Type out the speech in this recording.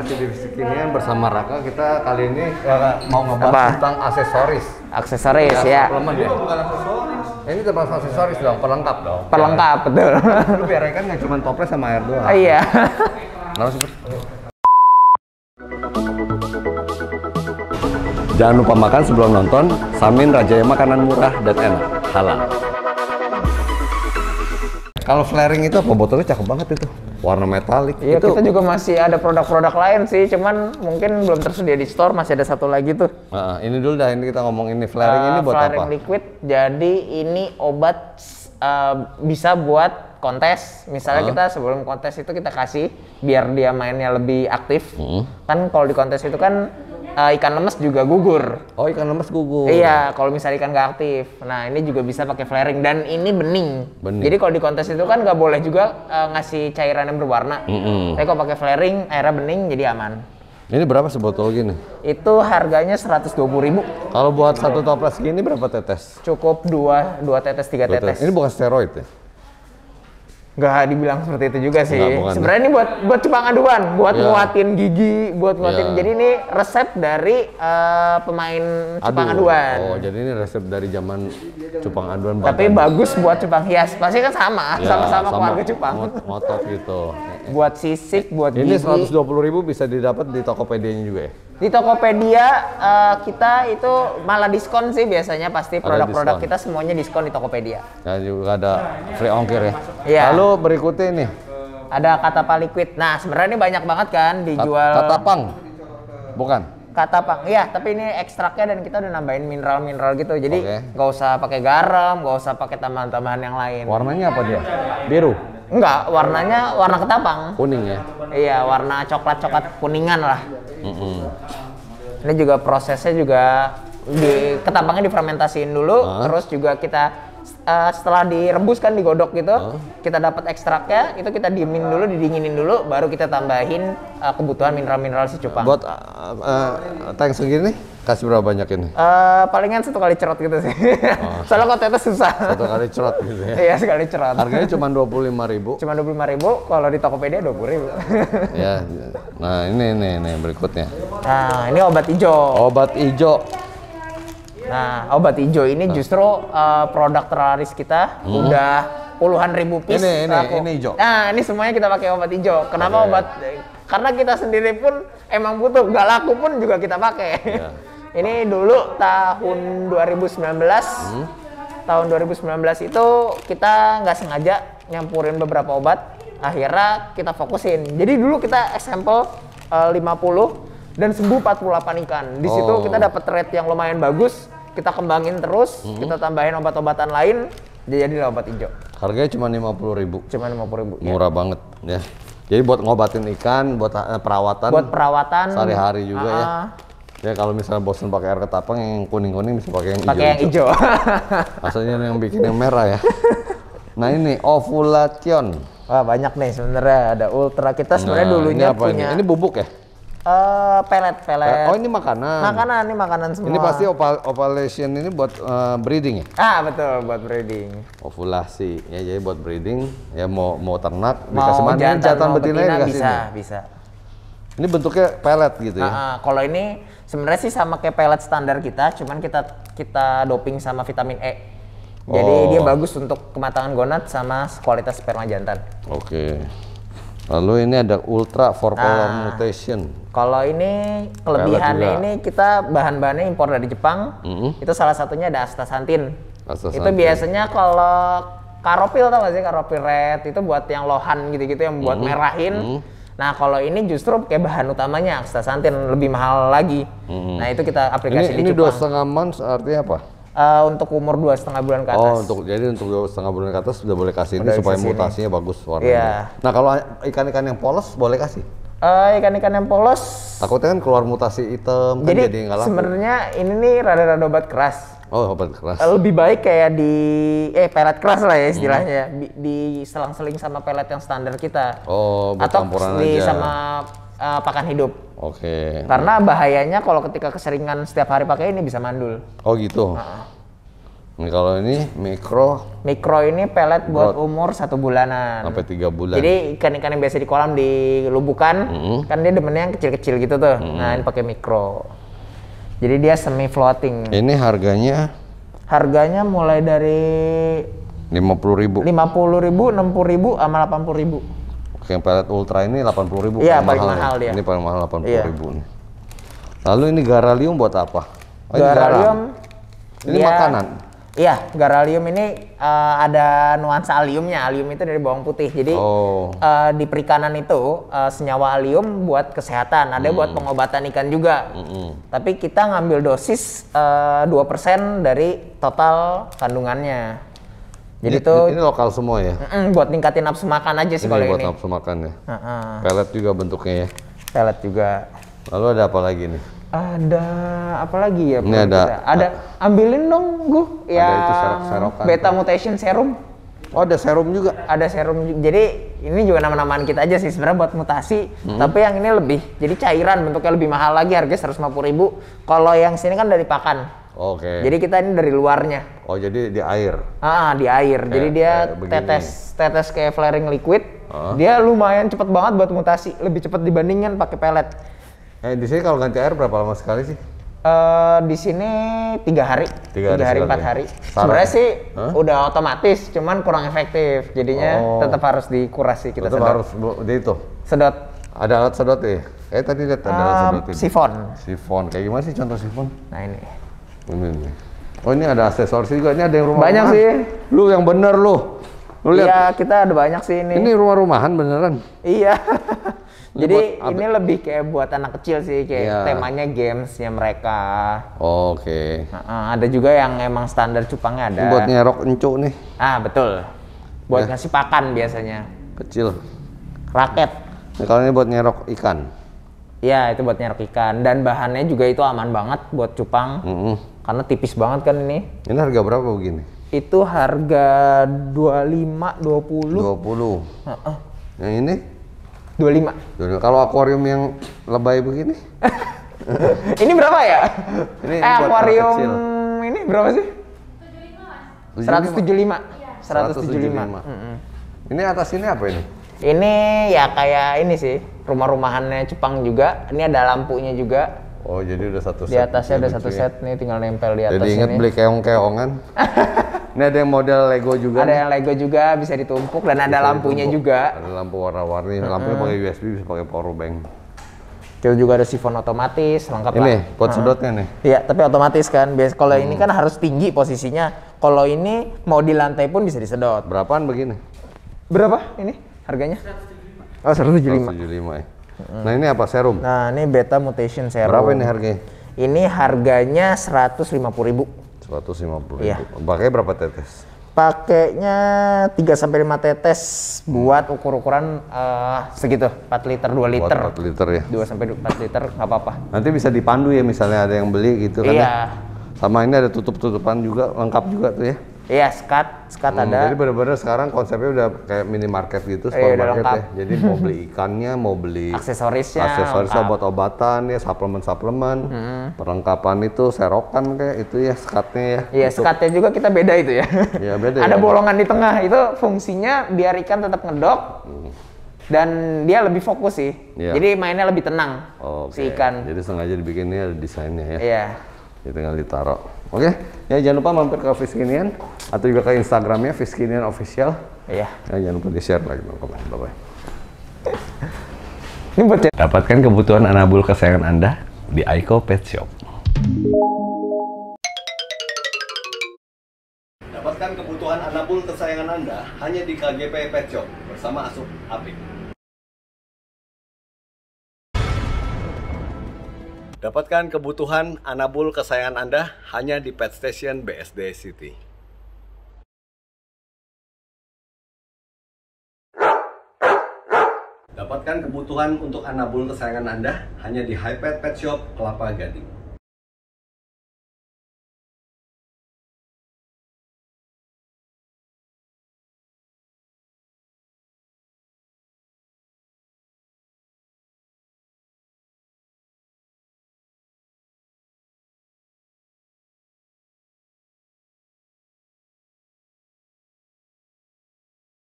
masih di kekinian bersama Raka kita kali ini ya, mau ngebahas Apa? tentang aksesoris. Aksesoris ya. ya. Suplemen ya. Bukan aksesoris. Ini tentang aksesoris dong, perlengkap dong. Perlengkap, ya. betul. Lu biar kan nggak cuma toples sama air doang. Oh, iya. Lalu seperti Jangan lupa makan sebelum nonton, Samin yang Makanan Murah dan Enak, halal. Kalau flaring itu apa? Botolnya cakep banget itu warna metalik iya itu... kita juga masih ada produk-produk lain sih cuman mungkin belum tersedia di store masih ada satu lagi tuh nah, ini dulu dah ini kita ngomong ini flaring uh, ini eh, buat flaring apa flaring liquid jadi ini obat uh, bisa buat kontes misalnya uh. kita sebelum kontes itu kita kasih biar dia mainnya lebih aktif hmm. kan kalau di kontes itu kan uh, ikan lemes juga gugur. Oh ikan lemes gugur. Iya, kalau misalnya ikan gak aktif. Nah ini juga bisa pakai flaring dan ini bening. bening. Jadi kalau di kontes itu kan nggak boleh juga uh, ngasih cairan yang berwarna. Mm -hmm. Tapi kalau pakai flaring airnya bening jadi aman. Ini berapa sebotol gini? Itu harganya 120 ribu. Kalau buat satu toples gini berapa tetes? Cukup dua, dua tetes, tiga tetes. tetes. Ini bukan steroid ya? nggak dibilang seperti itu juga sih. Sebenarnya ini buat buat cupang aduan, buat yeah. nguatin gigi, buat iya. nguatin. Yeah. Jadi ini resep dari uh, pemain cupang Aduh. aduan. Oh, jadi ini resep dari zaman cupang aduan. Badan. Tapi bagus buat cupang hias. Pasti kan sama, iya, sama-sama yeah, keluarga cupang. Mot motok gitu. buat sisik, buat ini gigi. Ini 120 ribu bisa didapat di Tokopedia-nya juga ya? Di Tokopedia uh, kita itu malah diskon sih biasanya pasti produk-produk kita semuanya diskon di Tokopedia. Ya juga ada free ongkir ya. Iya. Lalu berikutnya ini ada kata liquid. Nah sebenarnya ini banyak banget kan dijual. Kata pang, bukan? Kata pang, iya. Tapi ini ekstraknya dan kita udah nambahin mineral-mineral gitu. Jadi nggak okay. usah pakai garam, nggak usah pakai tambahan-tambahan yang lain. Warnanya apa dia? Biru. Enggak, warnanya warna ketapang. Kuning ya? Iya, warna coklat-coklat kuningan lah. Mm -hmm. Ini juga prosesnya juga di ketapangnya difermentasiin dulu, uh. terus juga kita uh, setelah direbus kan digodok gitu, uh. kita dapat ekstraknya, itu kita diemin dulu, didinginin dulu, baru kita tambahin uh, kebutuhan mineral-mineral si cupang. Buat uh, uh, tank segini Kasih berapa banyak ini? Uh, palingan satu kali cerot gitu sih. Oh. Soalnya kontennya susah. Satu kali cerot gitu ya? iya, sekali cerot. Harganya cuma dua puluh lima ribu. Cuma dua puluh lima ribu. Kalau di Tokopedia dua puluh ribu. ya. Nah ini nih nih berikutnya. Nah ini obat hijau. Obat hijau. Nah obat hijau ini nah. justru uh, produk terlaris kita hmm. udah puluhan ribu piece. Ini ini aku. ini hijau. Nah ini semuanya kita pakai obat hijau. Kenapa okay. Iya, iya. obat? Karena kita sendiri pun emang butuh, gak laku pun juga kita pakai. Yeah. ini dulu tahun 2019 hmm. tahun 2019 itu kita nggak sengaja nyampurin beberapa obat akhirnya kita fokusin jadi dulu kita example eh, uh, 50 dan sembuh 48 ikan di oh. situ kita dapat rate yang lumayan bagus kita kembangin terus hmm. kita tambahin obat-obatan lain jadi obat hijau harganya cuma lima puluh ribu cuma lima puluh ribu ya. murah ya. banget ya jadi buat ngobatin ikan, buat eh, perawatan, buat perawatan sehari-hari juga uh -uh. ya. Ah, ah. Ya kalau misalnya bosan pakai air ketapang yang kuning-kuning bisa pakai yang hijau. Pakai yang hijau. Maksudnya yang bikin yang merah ya. Nah ini ovulation. Wah banyak nih sebenarnya ada ultra kita sebenarnya nah, dulunya ini punya. Ini? ini bubuk ya? Uh, pelet, pelet. Eh, oh ini makanan. Makanan, ini makanan semua. Ini pasti opal ovulation ini buat uh, breeding ya? Ah betul, buat breeding. Ovulasi ya jadi buat breeding ya mau mau ternak mau dikasih mana? Jantan, jantan betina, betina dikasih bisa, ini. bisa. Ini bentuknya pelet gitu ya. Nah, kalau ini sebenarnya sih sama kayak pelet standar kita, cuman kita kita doping sama vitamin E. Jadi oh. dia bagus untuk kematangan gonad sama kualitas sperma jantan. Oke. Okay. Lalu ini ada ultra four polar nah, mutation. Kalau ini kelebihannya ini kita bahan-bahannya impor dari Jepang. Mm -hmm. Itu salah satunya ada astaxanthin. astaxanthin. Itu biasanya kalau karopil tau gak sih karopil red itu buat yang lohan gitu-gitu yang buat mm -hmm. merahin. Mm -hmm Nah kalau ini justru kayak bahan utamanya astaxanthin lebih mahal lagi. Hmm. Nah itu kita aplikasi ini, di ini Jepang. Ini dua setengah months artinya apa? Uh, untuk umur dua setengah bulan ke oh, atas. Oh, untuk jadi untuk dua setengah bulan ke atas sudah boleh kasih udah ini supaya sini. mutasinya bagus warnanya. Yeah. Nah kalau ikan-ikan yang polos boleh kasih? ikan eh, ikan-ikan yang polos. Takutnya kan keluar mutasi hitam. Jadi, kan jadi sebenarnya ini nih rada-rada obat keras. Oh, pelet keras. Eh, lebih baik kayak di eh pelet keras lah ya hmm. istilahnya. Hmm. Di, selang-seling sama pelet yang standar kita. Oh, atau di aja. sama uh, pakan hidup. Oke. Okay. Karena bahayanya kalau ketika keseringan setiap hari pakai ini bisa mandul. Oh, gitu. Nah. Nah, kalau ini mikro. Mikro ini pelet buat buat umur satu bulanan. Sampai tiga bulan. Jadi ikan-ikan yang biasa di kolam dilubukan, mm -hmm. kan dia demennya yang kecil-kecil gitu tuh. Mm -hmm. Nah ini pakai mikro. Jadi dia semi floating. Ini harganya? Harganya mulai dari lima puluh ribu. Lima puluh ribu, enam puluh ribu, sama delapan puluh ribu. Oke, yang Pilot Ultra ini delapan puluh ribu. Iya, paling, mahal, mahal ya. dia. Ini paling mahal delapan puluh iya. ribu. Nih. Lalu ini Garalium buat apa? Oh, Garalium. Ini, garam. ini dia, makanan Iya, garam aluminium ini uh, ada nuansa aliumnya. Alium itu dari bawang putih. Jadi oh. uh, di perikanan itu uh, senyawa alium buat kesehatan, ada hmm. buat pengobatan ikan juga. Hmm. Tapi kita ngambil dosis uh, persen dari total kandungannya. Jadi ini, tuh ini lokal semua ya. Mm, buat ningkatin nafsu makan aja sih ini kalau buat ini. Buat nafsu makan ya. Uh -uh. Pelet juga bentuknya ya. Pelet juga. Lalu ada apa lagi nih? ada apa lagi ya? Ini ada. Kita? Ada ambilin dong gue yang serok beta mutation serum. Oh ada serum juga. Ada serum. juga. Jadi ini juga nama-namaan kita aja sih sebenarnya buat mutasi. Hmm. Tapi yang ini lebih jadi cairan bentuknya lebih mahal lagi harganya seratus puluh ribu. Kalau yang sini kan dari pakan. Oke. Okay. Jadi kita ini dari luarnya. Oh jadi di air. Ah di air. Kayak, jadi dia tetes tetes kayak flaring liquid. Ah. Dia lumayan cepet banget buat mutasi. Lebih cepet dibandingkan pakai pelet. Eh di sini kalau ganti air berapa lama sekali sih? Uh, di sini tiga hari, tiga, hari, hari empat hari. Sebenarnya sih huh? udah otomatis, cuman kurang efektif. Jadinya oh. tetap harus dikurasi kita tetap sedot. harus di itu. Sedot. Ada alat sedot ya? Eh tadi lihat ada uh, alat eh, sedot ini. Sifon. Sifon. Kayak gimana sih contoh sifon? Nah ini. Ini. ini. Oh ini ada aksesoris juga. Ini ada yang rumah. Banyak sih. Lu yang bener lu. Lu lihat. Iya kita ada banyak sih ini. Ini rumah-rumahan beneran. Iya. Jadi buat, ini lebih kayak buat anak kecil sih, kayak yeah. temanya gamesnya mereka. Oh, Oke. Okay. Nah, ada juga yang emang standar cupangnya ada. Buat nyerok encu nih. Ah betul. Buat yeah. ngasih pakan biasanya. Kecil. Raket. Nah, kalau ini buat nyerok ikan. Iya itu buat nyerok ikan dan bahannya juga itu aman banget buat cupang. Mm -hmm. Karena tipis banget kan ini. Ini harga berapa begini? Itu harga dua lima dua puluh. Dua puluh. Yang ini? 25. 25. Kalau akuarium yang lebay begini? ini berapa ya? Ini, eh, akuarium ini berapa sih? 75. 175. 175. 175. lima Ini atas ini apa ini? Ini ya kayak ini sih, rumah-rumahannya Jepang juga. Ini ada lampunya juga. Oh, jadi udah satu set. Di atasnya ada satu set nih tinggal nempel di atas Jadi inget beli keong-keongan. Ini ada yang model Lego juga. Ada yang Lego juga bisa ditumpuk dan bisa ada lampunya ditumpuk. juga. Ada lampu warna-warni, hmm. lampunya pakai USB bisa pakai power bank. Kita juga ada sifon otomatis, lengkap ini, lah. Ini pot sedotnya nih. Iya, tapi otomatis kan. Biasa kalau hmm. ini kan harus tinggi posisinya. Kalau ini mau di lantai pun bisa disedot. Berapaan begini? Berapa ini harganya? 175. Oh, 175. 175 ya. Hmm. Nah, ini apa serum? Nah, ini beta mutation serum. Berapa ini harganya? Ini harganya 150.000. 150 iya. ribu. Pakai berapa tetes? Pakainya 3 sampai 5 tetes hmm. buat ukur-ukuran uh, segitu, 4 liter, 2 liter. Buat 4 liter ya. 2 sampai 4 liter nggak apa-apa. Nanti bisa dipandu ya misalnya ada yang beli gitu kan. Ya. Iya. Ya? Sama ini ada tutup-tutupan juga, lengkap juga tuh ya. Iya, skat, skat hmm, ada. Jadi benar-benar sekarang konsepnya udah kayak minimarket gitu, iya, supermarket ya. Jadi mau beli ikannya, mau beli aksesorisnya, Aksesoris, buat obatan ya, suplemen-suplemen, hmm. perlengkapan itu serokan kayak itu ya skatnya ya. Iya, skatnya juga kita beda itu ya. Iya, beda. ada ya, bolongan ya. di tengah itu fungsinya biar ikan tetap ngedok. Hmm. Dan dia lebih fokus sih, yeah. jadi mainnya lebih tenang okay. si ikan. Jadi sengaja dibikinnya ada desainnya ya. Iya. Yeah ya tinggal ditaruh oke okay? ya jangan lupa mampir ke Fiskinian atau juga ke Instagramnya Fiskinian official iya ya, jangan lupa di share lagi bang bye bye ini buat dapatkan kebutuhan anabul kesayangan anda di Aiko Pet Shop dapatkan kebutuhan anabul kesayangan anda hanya di KGP Pet Shop bersama Asup Apik Dapatkan kebutuhan anabul kesayangan Anda hanya di Pet Station BSD City. Dapatkan kebutuhan untuk anabul kesayangan Anda hanya di Hypet Pet Shop Kelapa Gading.